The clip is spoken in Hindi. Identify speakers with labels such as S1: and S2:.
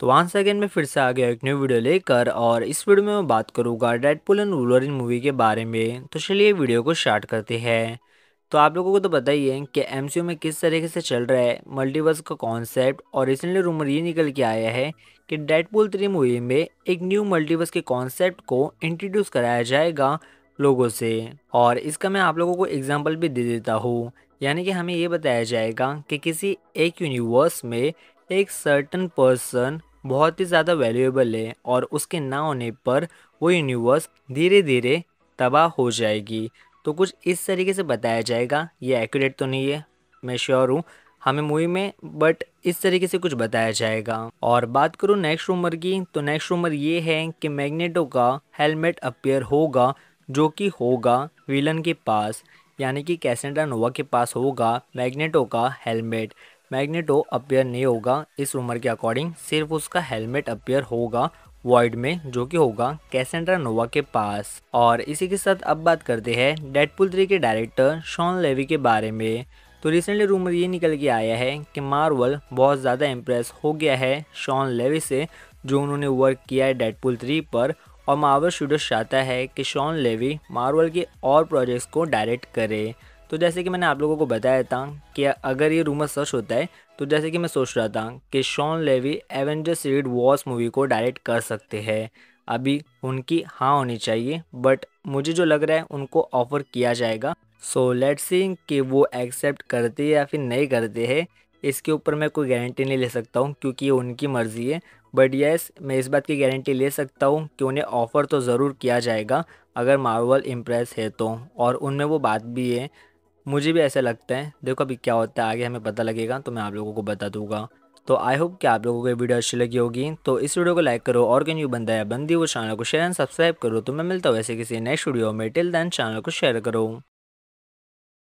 S1: तो वन अगेन मैं फिर से आ गया एक न्यू वीडियो लेकर और इस वीडियो में मैं बात करूंगा डेडपुल एंड वुलवरिन मूवी के बारे में तो चलिए वीडियो को स्टार्ट करते हैं तो आप लोगों को तो पता ही है कि एम में किस तरीके से चल रहा है मल्टीवर्स का कॉन्सेप्ट और रिसेंटली रूमर ये निकल के आया है कि डेडपुल थ्री मूवी में एक न्यू मल्टीवर्स के कॉन्सेप्ट को इंट्रोड्यूस कराया जाएगा लोगों से और इसका मैं आप लोगों को एग्जाम्पल भी दे देता हूँ यानी कि हमें ये बताया जाएगा कि किसी एक यूनिवर्स में एक सर्टन पर्सन बहुत ही ज़्यादा वैल्यूएबल है और उसके ना होने पर वो यूनिवर्स धीरे धीरे तबाह हो जाएगी तो कुछ इस तरीके से बताया जाएगा ये एक्यूरेट तो नहीं है मैं श्योर हूँ हमें मूवी में बट इस तरीके से कुछ बताया जाएगा और बात करूँ नेक्स्ट रूमर की तो नेक्स्ट रूमर ये है कि मैग्नेटो का हेलमेट अपेयर होगा जो कि होगा विलन के पास यानी कि कैसेंडा नोवा के पास होगा मैग्नेटो का हेलमेट मैग्नेटो अपेयर नहीं होगा इस रूमर के अकॉर्डिंग सिर्फ उसका हेलमेट अपेयर होगा वॉइड में जो कि होगा कैसेंड्रा नोवा के पास और इसी के साथ अब बात करते हैं डेडपुल थ्री के डायरेक्टर शॉन लेवी के बारे में तो रिसेंटली रूमर ये निकल के आया है कि मार्वल बहुत ज़्यादा इम्प्रेस हो गया है शॉन लेवी से जो उन्होंने वर्क किया है डेडपुल थ्री पर और मार्वल स्टूडियो चाहता है कि शॉन लेवी मार्वल के और प्रोजेक्ट्स को डायरेक्ट करे तो जैसे कि मैंने आप लोगों को बताया था कि अगर ये रूमर सच होता है तो जैसे कि मैं सोच रहा था कि शॉन लेवी एवेंजर्स रीड वॉस मूवी को डायरेक्ट कर सकते हैं अभी उनकी हाँ होनी चाहिए बट मुझे जो लग रहा है उनको ऑफ़र किया जाएगा सो लेट सी कि वो एक्सेप्ट करते हैं या फिर नहीं करते हैं इसके ऊपर मैं कोई गारंटी नहीं ले सकता हूँ क्योंकि ये उनकी मर्ज़ी है बट येस मैं इस बात की गारंटी ले सकता हूँ कि उन्हें ऑफ़र तो ज़रूर किया जाएगा अगर मार्वल इम्प्रेस है तो और उनमें वो बात भी है मुझे भी ऐसा लगता है देखो अभी क्या होता है आगे हमें पता लगेगा तो मैं आप लोगों को बता दूंगा तो आई होप कि आप लोगों को वीडियो अच्छी लगी होगी तो इस वीडियो को लाइक करो और कहीं यू बंदा है बंदी वो चैनल को शेयर एंड सब्सक्राइब करो तो मैं मिलता हूँ वैसे किसी नेक्स्ट वीडियो में टिल दैन चैनल को शेयर करो